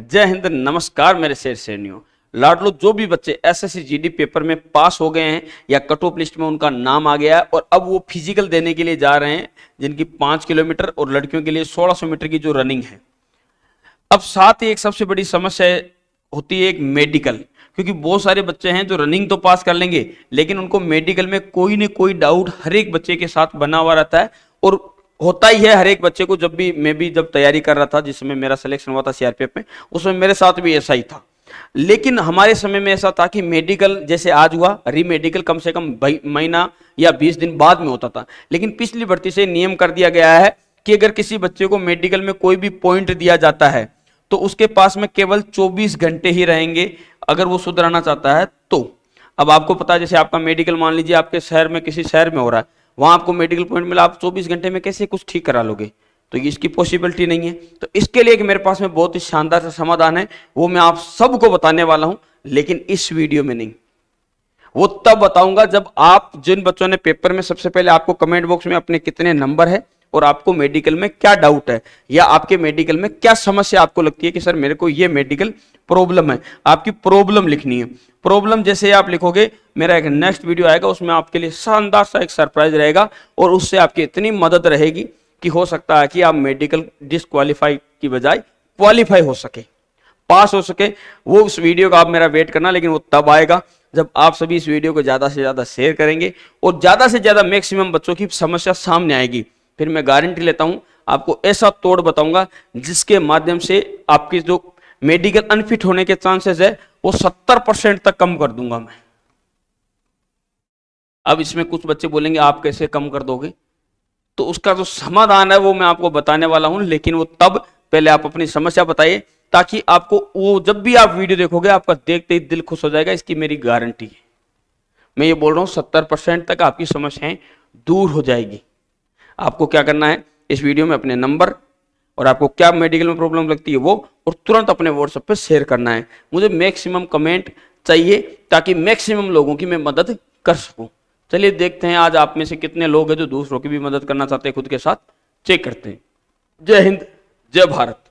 जय हिंद नमस्कार मेरे शेर सैनियों लाडलो जो भी बच्चे एसएससी जीडी पेपर में पास हो गए हैं या कट ऑफ लिस्ट में उनका नाम आ गया है और अब वो फिजिकल देने के लिए जा रहे हैं जिनकी पांच किलोमीटर और लड़कियों के लिए सोलह सौ मीटर की जो रनिंग है अब साथ ही एक सबसे बड़ी समस्या होती है एक मेडिकल क्योंकि बहुत सारे बच्चे हैं जो रनिंग तो पास कर लेंगे लेकिन उनको मेडिकल में कोई ना कोई डाउट हर एक बच्चे के साथ बना हुआ रहता है और होता ही है हर एक बच्चे को जब भी मैं भी जब तैयारी कर रहा था जिसमें मेरा सिलेक्शन हुआ था सीआरपीएफ में उसमें मेरे साथ भी ऐसा ही था लेकिन हमारे समय में ऐसा था कि मेडिकल जैसे आज हुआ रीमेडिकल कम से कम महीना या बीस दिन बाद में होता था लेकिन पिछली भर्ती से नियम कर दिया गया है कि अगर किसी बच्चे को मेडिकल में कोई भी पॉइंट दिया जाता है तो उसके पास में केवल 24 घंटे ही रहेंगे अगर वो सुधराना चाहता है तो अब आपको पता है जैसे आपका मेडिकल मान लीजिए आपके शहर में किसी शहर में हो रहा है वहाँ आपको मेडिकल पॉइंट मिला आप चौबीस घंटे में कैसे कुछ ठीक करा लोगे तो इसकी पॉसिबिलिटी नहीं है तो इसके लिए मेरे पास में बहुत ही शानदार सा समाधान है वो मैं आप सबको बताने वाला हूं लेकिन इस वीडियो में नहीं वो तब बताऊंगा जब आप जिन बच्चों ने पेपर में सबसे पहले आपको कमेंट बॉक्स में अपने कितने नंबर है और आपको मेडिकल में क्या डाउट है या आपके मेडिकल में क्या समस्या आपको लगती है कि सर मेरे को ये मेडिकल प्रॉब्लम है आपकी प्रॉब्लम लिखनी है प्रॉब्लम जैसे आप लिखोगे मेरा एक नेक्स्ट वीडियो आएगा उसमें आपके लिए शानदार सा एक सरप्राइज रहेगा और उससे आपकी इतनी मदद रहेगी कि हो सकता है कि आप मेडिकल डिसक्वालीफाई की बजाय क्वालिफाई हो सके पास हो सके वो उस वीडियो का आप मेरा वेट करना लेकिन वो तब आएगा जब आप सभी इस वीडियो को ज़्यादा से ज़्यादा शेयर करेंगे और ज़्यादा से ज़्यादा मैक्सिमम बच्चों की समस्या सामने आएगी फिर मैं गारंटी लेता हूं आपको ऐसा तोड़ बताऊंगा जिसके माध्यम से आपकी जो मेडिकल अनफिट होने के चांसेस है वो सत्तर परसेंट तक कम कर दूंगा मैं अब इसमें कुछ बच्चे बोलेंगे आप कैसे कम कर दोगे तो उसका जो समाधान है वो मैं आपको बताने वाला हूं लेकिन वो तब पहले आप अपनी समस्या बताइए ताकि आपको वो जब भी आप वीडियो देखोगे आपका देखते ही दिल खुश हो जाएगा इसकी मेरी गारंटी है मैं ये बोल रहा हूं सत्तर परसेंट तक आपकी समस्याएं दूर हो जाएगी आपको क्या करना है इस वीडियो में अपने नंबर और आपको क्या मेडिकल में प्रॉब्लम लगती है वो और तुरंत अपने व्हाट्सएप पे शेयर करना है मुझे मैक्सिमम कमेंट चाहिए ताकि मैक्सिमम लोगों की मैं मदद कर सकूं चलिए देखते हैं आज आप में से कितने लोग हैं जो दूसरों की भी मदद करना चाहते हैं खुद के साथ चेक करते हैं जय हिंद जय भारत